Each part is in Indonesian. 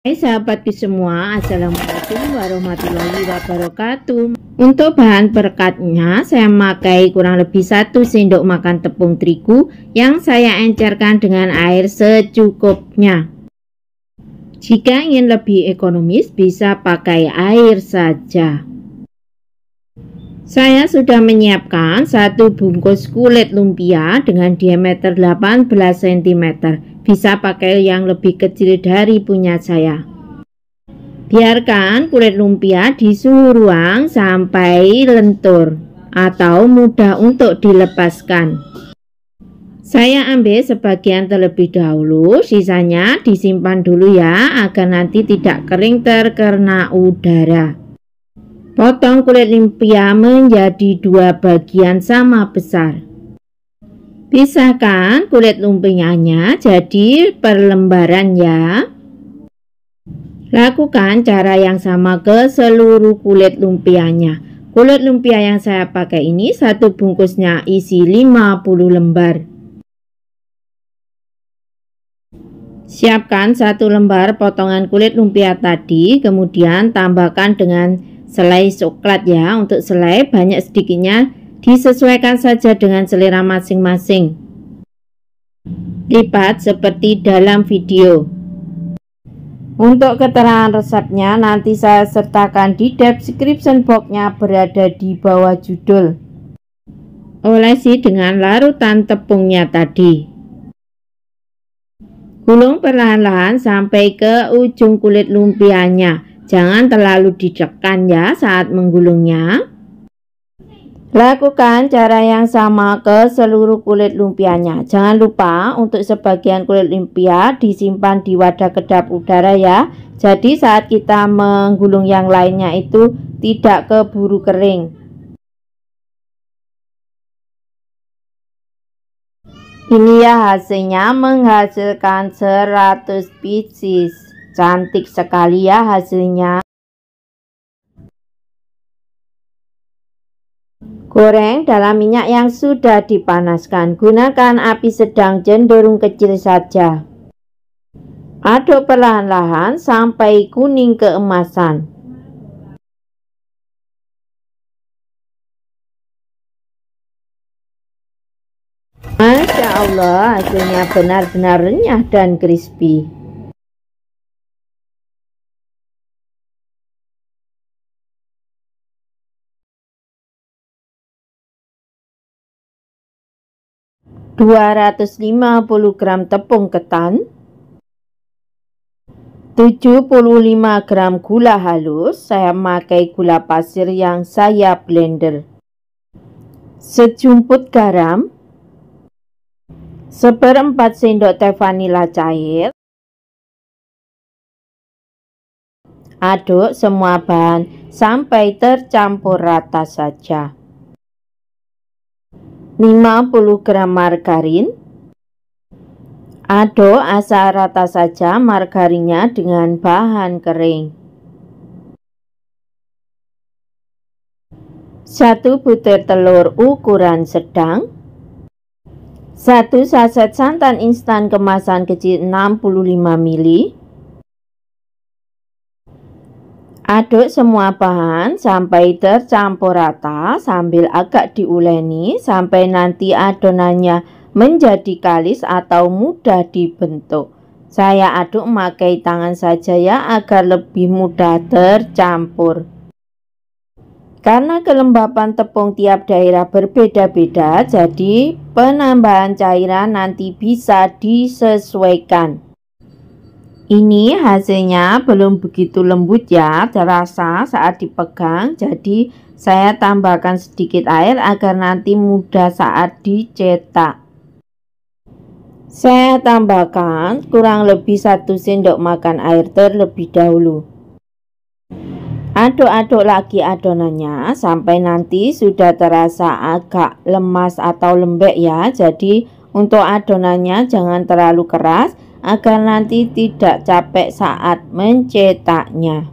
Hai sahabat di semua, Assalamualaikum warahmatullahi wabarakatuh Untuk bahan perekatnya, saya memakai kurang lebih satu sendok makan tepung terigu Yang saya encerkan dengan air secukupnya Jika ingin lebih ekonomis, bisa pakai air saja Saya sudah menyiapkan satu bungkus kulit lumpia dengan diameter 18 cm bisa pakai yang lebih kecil dari punya saya. Biarkan kulit lumpia di suhu ruang sampai lentur atau mudah untuk dilepaskan. Saya ambil sebagian terlebih dahulu, sisanya disimpan dulu ya agar nanti tidak kering terkena udara. Potong kulit lumpia menjadi dua bagian sama besar. Pisahkan kulit lumpingannya jadi perlembaran ya. Lakukan cara yang sama ke seluruh kulit lumpianya. Kulit lumpia yang saya pakai ini satu bungkusnya isi 50 lembar. Siapkan satu lembar potongan kulit lumpia tadi, kemudian tambahkan dengan selai coklat ya. Untuk selai banyak sedikitnya Disesuaikan saja dengan selera masing-masing. Lipat seperti dalam video. Untuk keterangan resepnya nanti saya sertakan di description boxnya berada di bawah judul. Olesi dengan larutan tepungnya tadi. Gulung perlahan-lahan sampai ke ujung kulit lumpianya. Jangan terlalu ditekan ya saat menggulungnya. Lakukan cara yang sama ke seluruh kulit lumpianya. Jangan lupa untuk sebagian kulit lumpia disimpan di wadah kedap udara ya. Jadi saat kita menggulung yang lainnya itu tidak keburu kering. Ini ya hasilnya menghasilkan 100 pieces. Cantik sekali ya hasilnya. Goreng dalam minyak yang sudah dipanaskan. Gunakan api sedang cenderung kecil saja. Aduk perlahan-lahan sampai kuning keemasan. Masya Allah, hasilnya benar-benar renyah dan crispy. 250 gram tepung ketan, 75 gram gula halus, saya pakai gula pasir yang saya blender. Sejumput garam, seperempat sendok teh vanila cair. Aduk semua bahan sampai tercampur rata saja. 50 gram margarin Aduk asal rata saja margarinnya dengan bahan kering 1 butir telur ukuran sedang 1 saset santan instan kemasan kecil 65 ml Aduk semua bahan sampai tercampur rata sambil agak diuleni sampai nanti adonannya menjadi kalis atau mudah dibentuk. Saya aduk memakai tangan saja ya agar lebih mudah tercampur. Karena kelembapan tepung tiap daerah berbeda-beda, jadi penambahan cairan nanti bisa disesuaikan. Ini hasilnya belum begitu lembut ya terasa saat dipegang jadi saya tambahkan sedikit air agar nanti mudah saat dicetak. Saya tambahkan kurang lebih satu sendok makan air terlebih dahulu. Aduk-aduk lagi adonannya sampai nanti sudah terasa agak lemas atau lembek ya. Jadi untuk adonannya jangan terlalu keras agar nanti tidak capek saat mencetaknya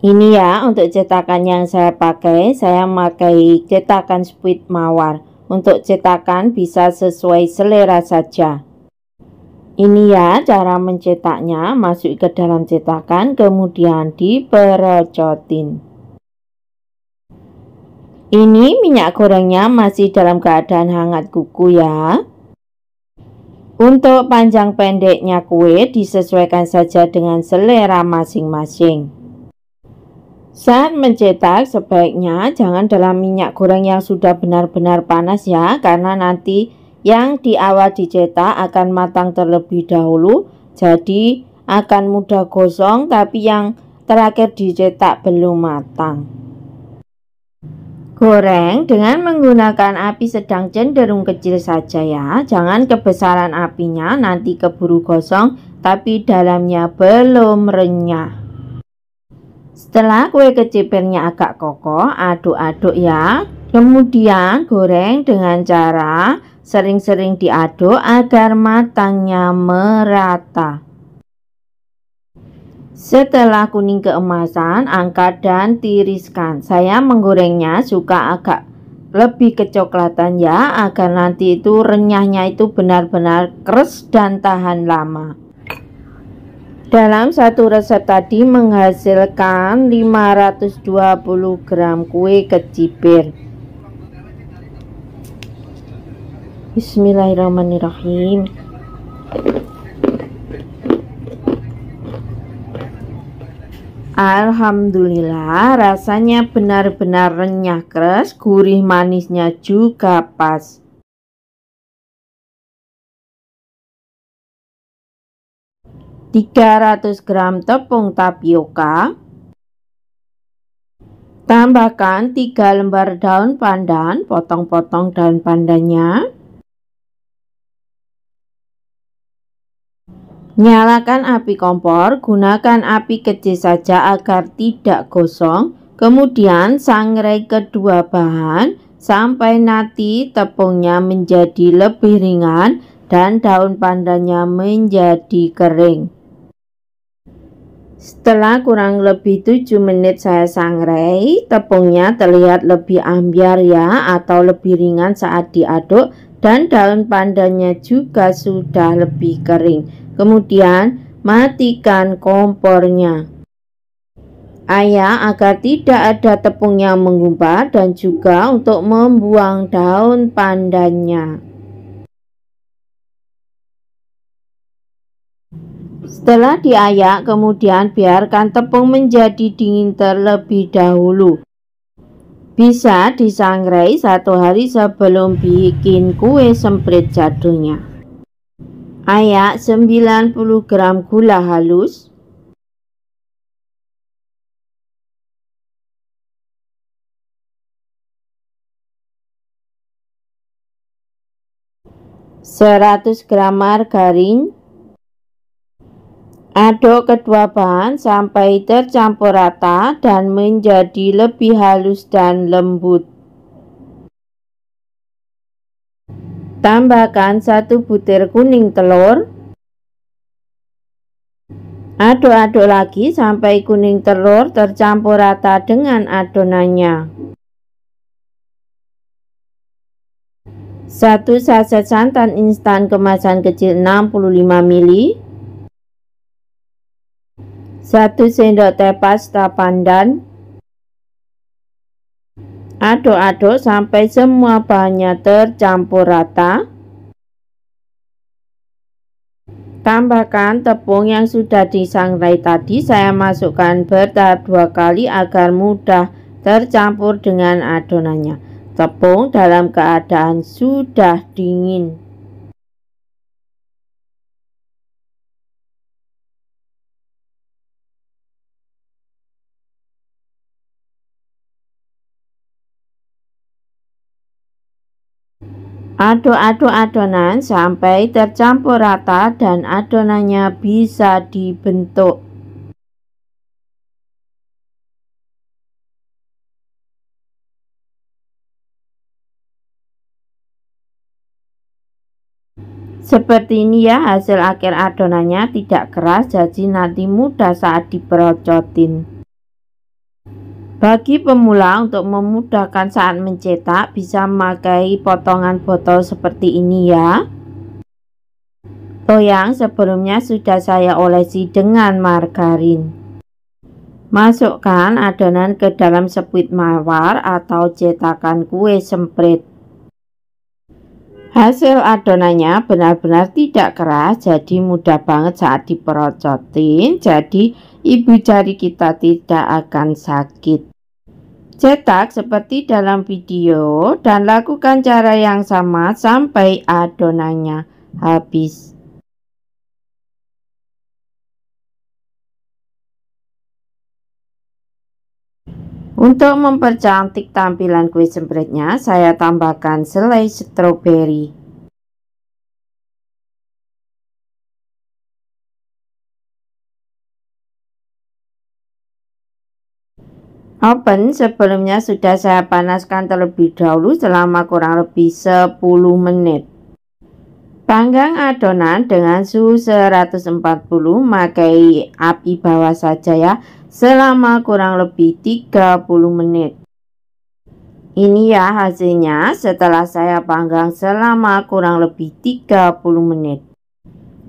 ini ya untuk cetakan yang saya pakai saya pakai cetakan speed mawar untuk cetakan bisa sesuai selera saja ini ya cara mencetaknya masuk ke dalam cetakan kemudian diperocotin ini minyak gorengnya masih dalam keadaan hangat kuku ya untuk panjang pendeknya kue disesuaikan saja dengan selera masing-masing. Saat mencetak sebaiknya jangan dalam minyak goreng yang sudah benar-benar panas ya karena nanti yang di awal dicetak akan matang terlebih dahulu jadi akan mudah gosong tapi yang terakhir dicetak belum matang. Goreng dengan menggunakan api sedang cenderung kecil saja ya. Jangan kebesaran apinya nanti keburu gosong tapi dalamnya belum renyah. Setelah kue kecipirnya agak kokoh, aduk-aduk ya. Kemudian goreng dengan cara sering-sering diaduk agar matangnya merata. Setelah kuning keemasan, angkat dan tiriskan. Saya menggorengnya suka agak lebih kecoklatan ya, agar nanti itu renyahnya itu benar-benar kres dan tahan lama. Dalam satu resep tadi menghasilkan 520 gram kue kecipir. Bismillahirrahmanirrahim. Alhamdulillah rasanya benar-benar renyah keras, gurih manisnya juga pas. Tiga ratus gram tepung tapioka Tambahkan 3 lembar daun pandan, potong-potong daun pandannya Nyalakan api kompor, gunakan api kecil saja agar tidak gosong. Kemudian sangrai kedua bahan sampai nanti tepungnya menjadi lebih ringan dan daun pandannya menjadi kering. Setelah kurang lebih 7 menit saya sangrai, tepungnya terlihat lebih ambiar ya atau lebih ringan saat diaduk dan daun pandannya juga sudah lebih kering. Kemudian matikan kompornya. Ayah agar tidak ada tepung yang menggumpal dan juga untuk membuang daun pandannya. Setelah diayak, kemudian biarkan tepung menjadi dingin terlebih dahulu. Bisa disangrai satu hari sebelum bikin kue semprit jadulnya ayak 90 gram gula halus, 100 gram margarin Aduk kedua bahan sampai tercampur rata dan menjadi lebih halus dan lembut Tambahkan satu butir kuning telur Aduk-aduk lagi sampai kuning telur tercampur rata dengan adonannya. Satu saset santan instan kemasan kecil 65 ml. Satu sendok teh pasta pandan. Aduk-aduk sampai semua bahannya tercampur rata. Tambahkan tepung yang sudah disangrai tadi saya masukkan bertahap dua kali agar mudah tercampur dengan adonannya. Tepung dalam keadaan sudah dingin. Aduk-aduk adonan sampai tercampur rata dan adonannya bisa dibentuk. Seperti ini ya hasil akhir adonannya tidak keras jadi nanti mudah saat diperocotin. Bagi pemula untuk memudahkan saat mencetak bisa memakai potongan botol seperti ini ya. Toyang sebelumnya sudah saya olesi dengan margarin. Masukkan adonan ke dalam sepuit mawar atau cetakan kue semprit. Hasil adonannya benar-benar tidak keras jadi mudah banget saat diperocotin jadi ibu jari kita tidak akan sakit. Cetak seperti dalam video dan lakukan cara yang sama sampai adonannya habis. Untuk mempercantik tampilan kue sempretnya, saya tambahkan selai stroberi. Oven sebelumnya sudah saya panaskan terlebih dahulu selama kurang lebih 10 menit. Panggang adonan dengan suhu 140, pakai api bawah saja ya, selama kurang lebih 30 menit. Ini ya hasilnya setelah saya panggang selama kurang lebih 30 menit.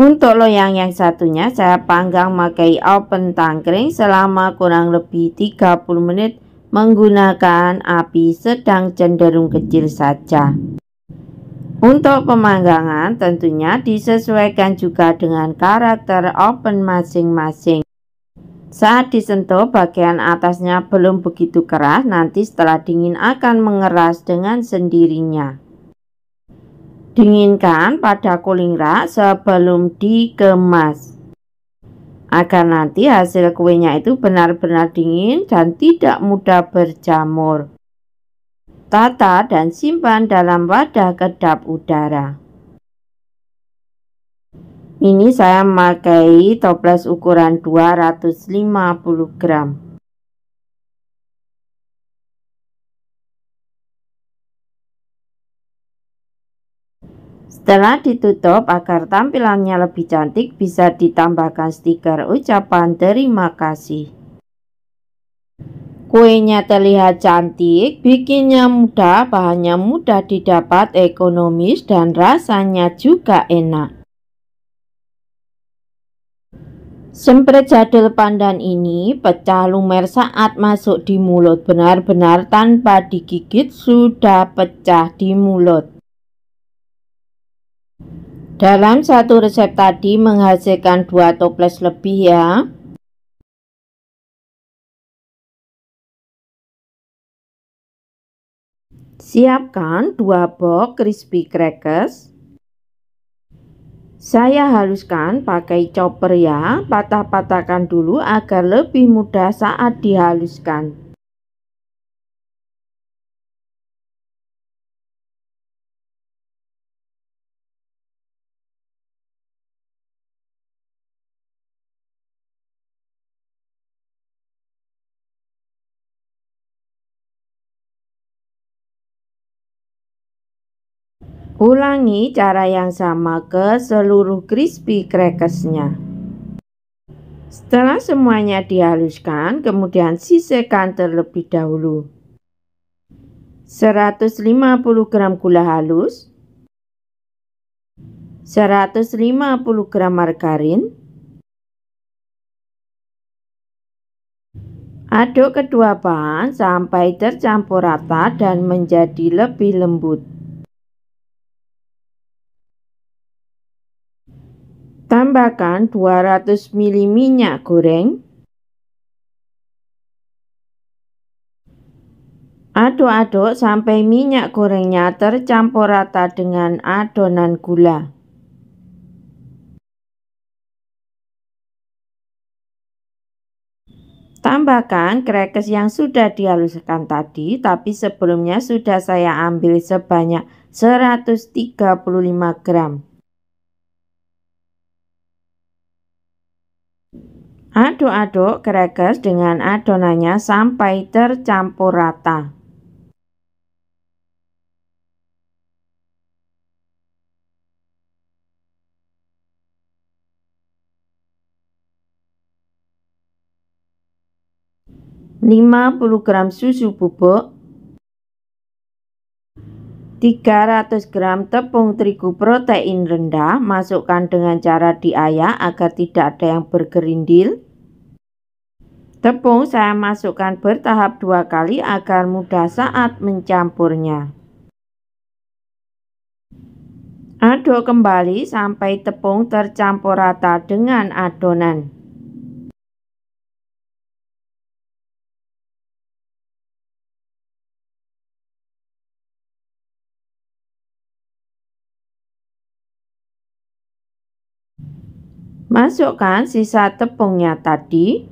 Untuk loyang yang satunya saya panggang pakai oven tangkring selama kurang lebih 30 menit menggunakan api sedang cenderung kecil saja. Untuk pemanggangan tentunya disesuaikan juga dengan karakter oven masing-masing. Saat disentuh bagian atasnya belum begitu keras, nanti setelah dingin akan mengeras dengan sendirinya. Dinginkan pada cooling rack sebelum dikemas. Agar nanti hasil kuenya itu benar-benar dingin dan tidak mudah berjamur. Tata dan simpan dalam wadah kedap udara. Ini saya memakai toples ukuran 250 gram. Setelah ditutup agar tampilannya lebih cantik bisa ditambahkan stiker ucapan terima kasih. Kuenya terlihat cantik, bikinnya mudah, bahannya mudah didapat, ekonomis dan rasanya juga enak. Semprot jadul pandan ini pecah lumer saat masuk di mulut benar-benar tanpa digigit sudah pecah di mulut. Dalam satu resep tadi menghasilkan dua toples lebih ya. Siapkan dua box crispy crackers. Saya haluskan pakai chopper ya, patah-patahkan dulu agar lebih mudah saat dihaluskan. Ulangi cara yang sama ke seluruh crispy crackersnya. Setelah semuanya dihaluskan, kemudian sisihkan terlebih dahulu. 150 gram gula halus, 150 gram margarin, aduk kedua bahan sampai tercampur rata dan menjadi lebih lembut. Tambahkan 200 ml minyak goreng. Aduk-aduk sampai minyak gorengnya tercampur rata dengan adonan gula. Tambahkan crackers yang sudah dihaluskan tadi, tapi sebelumnya sudah saya ambil sebanyak 135 gram. Aduk-aduk crackers dengan adonannya sampai tercampur rata. Lima puluh gram susu bubuk 300 gram tepung terigu protein rendah masukkan dengan cara diayak agar tidak ada yang bergerindil. Tepung saya masukkan bertahap dua kali agar mudah saat mencampurnya. Aduk kembali sampai tepung tercampur rata dengan adonan. Masukkan sisa tepungnya tadi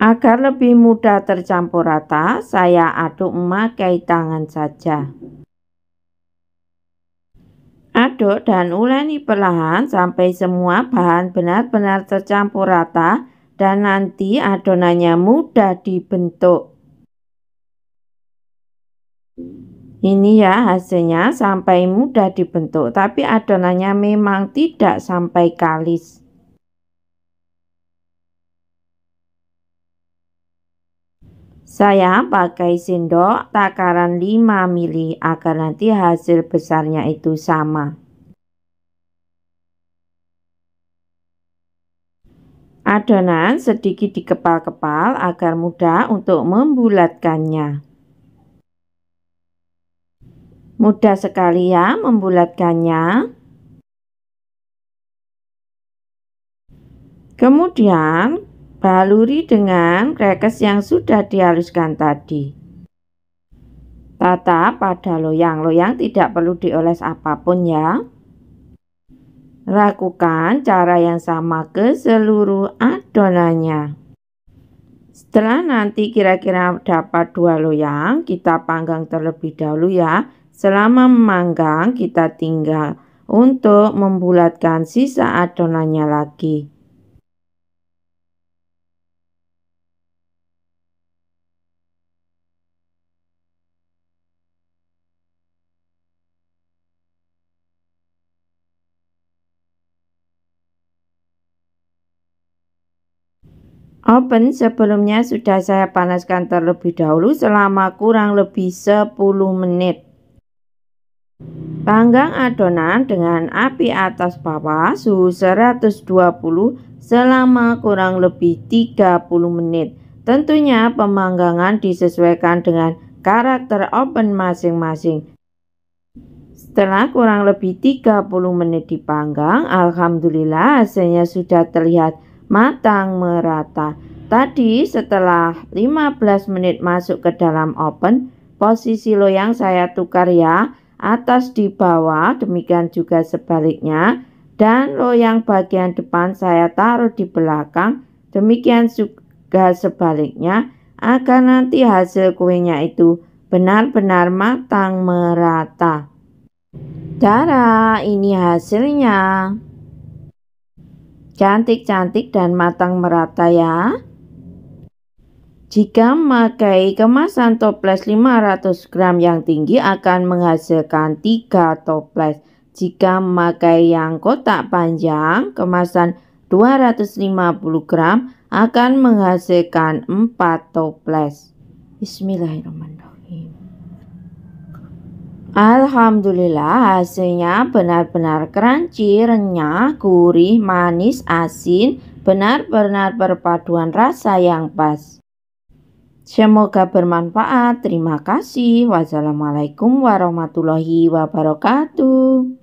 Agar lebih mudah tercampur rata, saya aduk memakai tangan saja. Aduk dan uleni perlahan sampai semua bahan benar-benar tercampur rata dan nanti adonannya mudah dibentuk. Ini ya hasilnya sampai mudah dibentuk, tapi adonannya memang tidak sampai kalis. Saya pakai sendok takaran 5 mili agar nanti hasil besarnya itu sama. Adonan sedikit dikepal-kepal agar mudah untuk membulatkannya. Mudah sekali ya membulatkannya. Kemudian Baluri dengan krekes yang sudah dihaluskan tadi. Tata pada loyang. Loyang tidak perlu dioles apapun ya. Lakukan cara yang sama ke seluruh adonannya. Setelah nanti kira-kira dapat dua loyang, kita panggang terlebih dahulu ya. Selama memanggang, kita tinggal untuk membulatkan sisa adonannya lagi. Oven sebelumnya sudah saya panaskan terlebih dahulu selama kurang lebih 10 menit. Panggang adonan dengan api atas bawah suhu 120 selama kurang lebih 30 menit. Tentunya pemanggangan disesuaikan dengan karakter oven masing-masing. Setelah kurang lebih 30 menit dipanggang, alhamdulillah hasilnya sudah terlihat matang merata. Tadi setelah 15 menit masuk ke dalam oven, posisi loyang saya tukar ya, atas di bawah, demikian juga sebaliknya. Dan loyang bagian depan saya taruh di belakang, demikian juga sebaliknya, agar nanti hasil kuenya itu benar-benar matang merata. Cara ini hasilnya cantik-cantik dan matang merata ya. Jika memakai kemasan toples 500 gram yang tinggi akan menghasilkan 3 toples. Jika memakai yang kotak panjang kemasan 250 gram akan menghasilkan 4 toples. Bismillahirrahmanirrahim. Alhamdulillah hasilnya benar-benar crunchy, renyah, gurih, manis, asin, benar-benar perpaduan rasa yang pas. Semoga bermanfaat. Terima kasih. Wassalamualaikum warahmatullahi wabarakatuh.